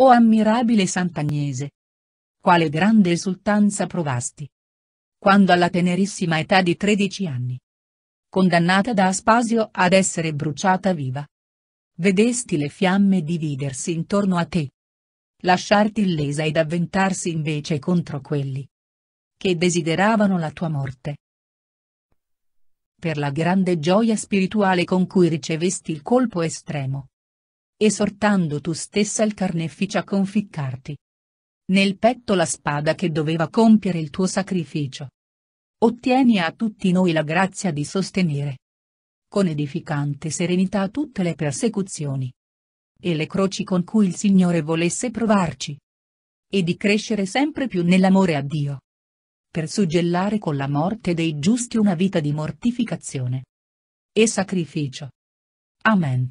O ammirabile Sant'Agnese! Quale grande esultanza provasti! Quando alla tenerissima età di 13 anni. Condannata da Aspasio ad essere bruciata viva. Vedesti le fiamme dividersi intorno a te. Lasciarti illesa ed avventarsi invece contro quelli che desideravano la tua morte. Per la grande gioia spirituale con cui ricevesti il colpo estremo esortando tu stessa il carnefice a conficcarti. Nel petto la spada che doveva compiere il tuo sacrificio. Ottieni a tutti noi la grazia di sostenere con edificante serenità tutte le persecuzioni e le croci con cui il Signore volesse provarci e di crescere sempre più nell'amore a Dio per suggellare con la morte dei giusti una vita di mortificazione e sacrificio. Amen.